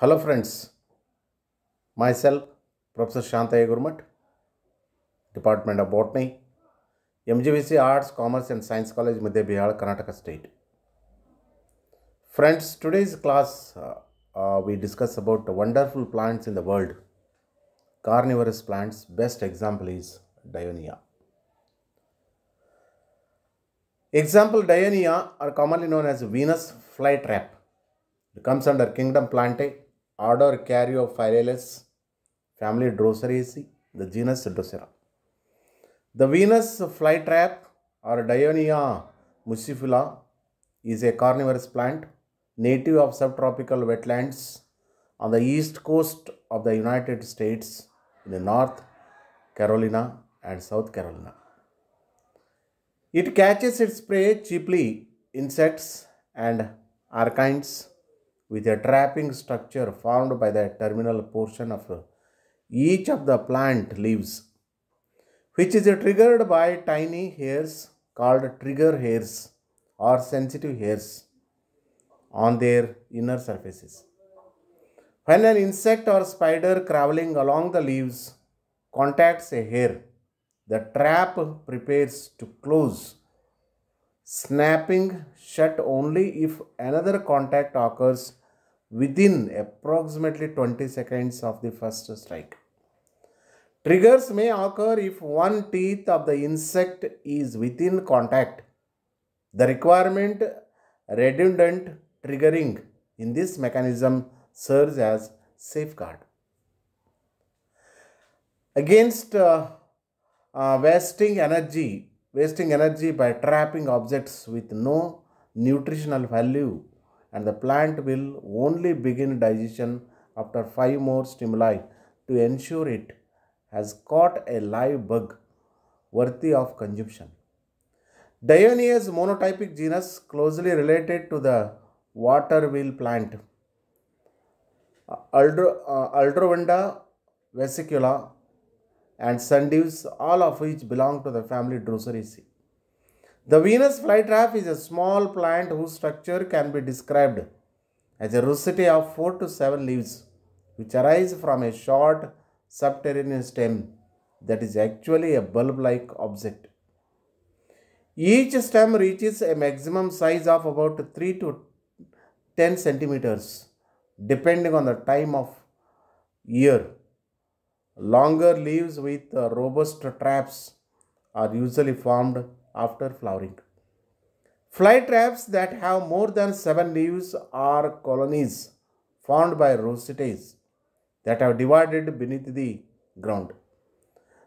Hello friends, myself Professor Shantaya Gurmat, Department of Botany, MGVC Arts, Commerce and Science College, Madhya Bihar, Karnataka State. Friends, today's class uh, uh, we discuss about the wonderful plants in the world. Carnivorous plants, best example is Dionia. Example Dionia are commonly known as Venus flytrap. It comes under kingdom plantae order Caryophyllales, family Droseraceae, the genus Drosera. The Venus flytrap or Dionia muscipula is a carnivorous plant native of subtropical wetlands on the east coast of the United States in the North Carolina and South Carolina. It catches its prey cheaply insects and arachnids with a trapping structure formed by the terminal portion of each of the plant leaves, which is triggered by tiny hairs called trigger hairs or sensitive hairs on their inner surfaces. When an insect or spider crawling along the leaves contacts a hair, the trap prepares to close snapping shut only if another contact occurs within approximately 20 seconds of the first strike. Triggers may occur if one teeth of the insect is within contact. The requirement redundant triggering in this mechanism serves as safeguard. Against uh, uh, wasting energy wasting energy by trapping objects with no nutritional value and the plant will only begin digestion after five more stimuli to ensure it has caught a live bug worthy of consumption. a monotypic genus closely related to the water wheel plant. Uh, Aldrovanda vesicula and sundews, all of which belong to the family Droseraceae. The Venus flytrap is a small plant whose structure can be described as a rosette of 4 to 7 leaves, which arise from a short subterranean stem that is actually a bulb-like object. Each stem reaches a maximum size of about 3 to 10 centimeters depending on the time of year Longer leaves with uh, robust traps are usually formed after flowering. Fly traps that have more than seven leaves are colonies formed by rosettes that have divided beneath the ground.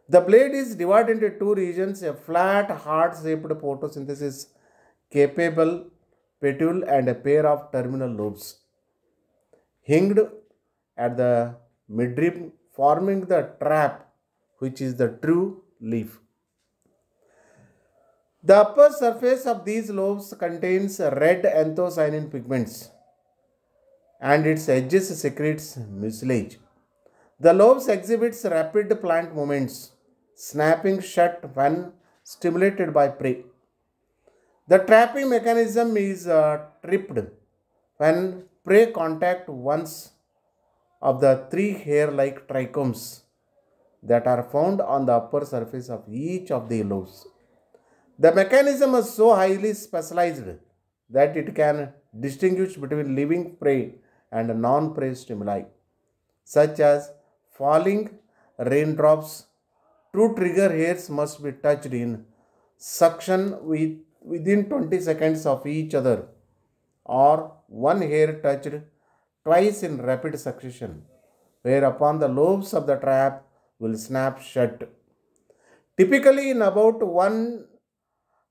The blade is divided into two regions, a flat, heart-shaped photosynthesis capable petiole and a pair of terminal lobes hinged at the midrib forming the trap which is the true leaf. The upper surface of these lobes contains red anthocyanin pigments and its edges secretes mucilage. The lobes exhibits rapid plant movements, snapping shut when stimulated by prey. The trapping mechanism is uh, tripped when prey contact once of the three hair-like trichomes that are found on the upper surface of each of the lobes. The mechanism is so highly specialized that it can distinguish between living prey and non-prey stimuli, such as falling raindrops. Two trigger hairs must be touched in suction with, within 20 seconds of each other or one hair touched twice in rapid succession, whereupon the lobes of the trap will snap shut. Typically, in about one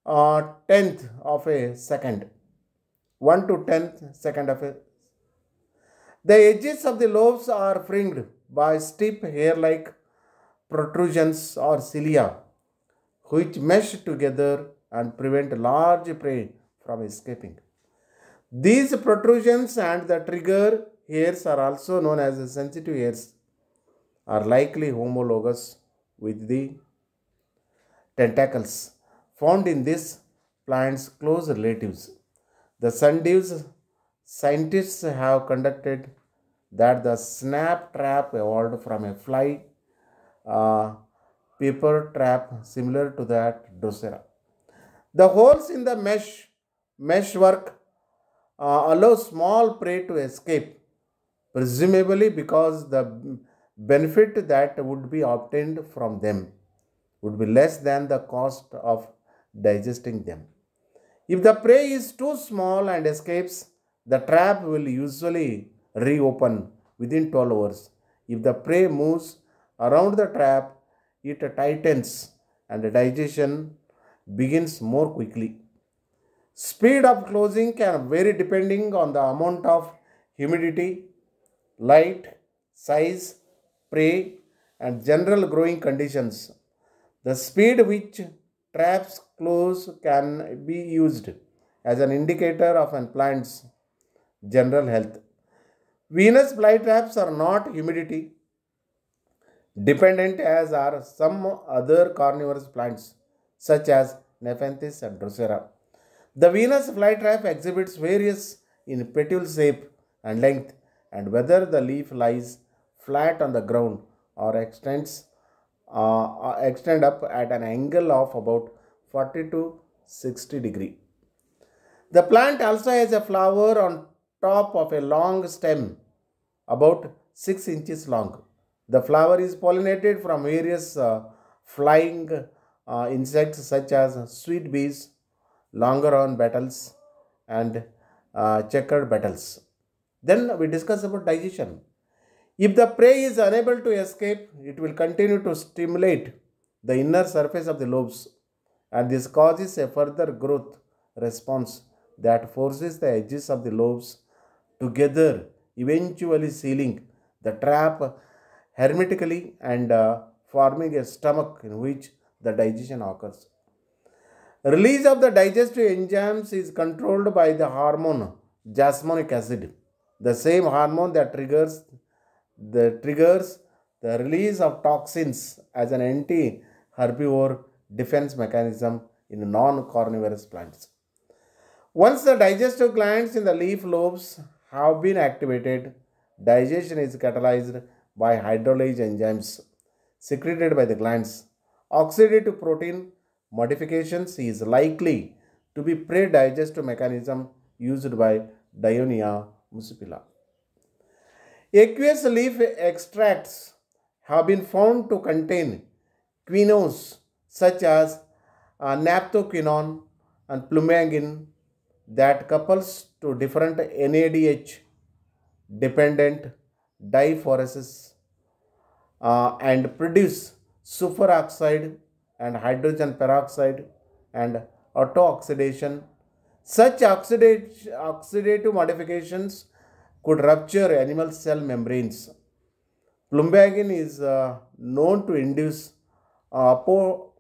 uh, tenth of a second, 1 to 10th second of a the edges of the lobes are fringed by steep hair-like protrusions or cilia, which mesh together and prevent large prey from escaping. These protrusions and the trigger hairs are also known as the sensitive hairs are likely homologous with the tentacles found in this plant's close relatives. The sundews scientists have conducted that the snap trap evolved from a fly uh, paper trap similar to that Drosera. The holes in the mesh meshwork uh, allow small prey to escape, presumably because the benefit that would be obtained from them would be less than the cost of digesting them. If the prey is too small and escapes, the trap will usually reopen within 12 hours. If the prey moves around the trap, it tightens and the digestion begins more quickly. Speed of closing can vary depending on the amount of humidity, light, size, prey and general growing conditions. The speed which traps close can be used as an indicator of an plant's general health. Venus fly traps are not humidity dependent as are some other carnivorous plants such as Nepenthes and Drosera. The Venus flytrap exhibits various in petal shape and length and whether the leaf lies flat on the ground or extends uh, extend up at an angle of about 40 to 60 degree. The plant also has a flower on top of a long stem about 6 inches long. The flower is pollinated from various uh, flying uh, insects such as sweet bees, longer on battles and uh, checkered battles. Then we discuss about digestion. If the prey is unable to escape, it will continue to stimulate the inner surface of the lobes and this causes a further growth response that forces the edges of the lobes together, eventually sealing the trap hermetically and uh, forming a stomach in which the digestion occurs. Release of the digestive enzymes is controlled by the hormone jasmonic acid, the same hormone that triggers the triggers the release of toxins as an anti-herbivore defense mechanism in non-carnivorous plants. Once the digestive glands in the leaf lobes have been activated, digestion is catalyzed by hydrolase enzymes secreted by the glands. Oxidative protein modifications is likely to be pre-digestive mechanism used by Dionia muscipula. Aqueous leaf extracts have been found to contain quinones such as uh, naphthoquinone and plumangin that couples to different NADH dependent diaphoresis uh, and produce superoxide and hydrogen peroxide and auto oxidation. Such oxidate, oxidative modifications could rupture animal cell membranes. Plumbagin is uh, known to induce uh, apo,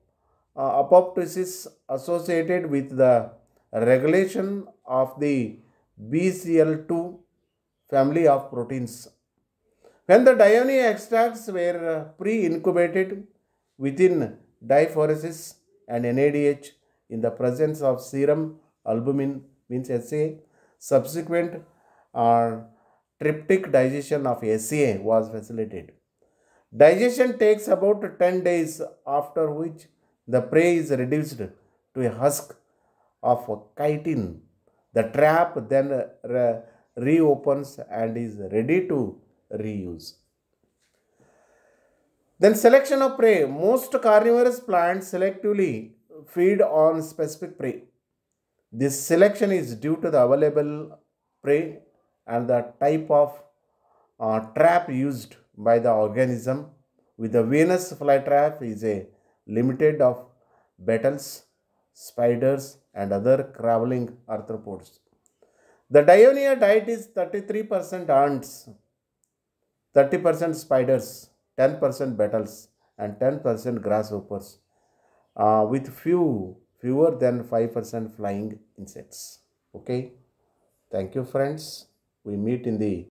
uh, apoptosis associated with the regulation of the BCL2 family of proteins. When the dione extracts were uh, pre-incubated within Diaphoresis and NADH in the presence of serum albumin means SA. Subsequent uh, tryptic digestion of SA was facilitated. Digestion takes about 10 days after which the prey is reduced to a husk of chitin. The trap then reopens and is ready to reuse. Then selection of prey. Most carnivorous plants selectively feed on specific prey. This selection is due to the available prey and the type of uh, trap used by the organism. With the Venus flytrap is a limited of beetles, spiders and other crawling arthropods. The Dionia diet is 33% ants, 30% spiders, 10% battles and 10% grasshoppers, uh, with few fewer than 5% flying insects. Okay. Thank you friends. We meet in the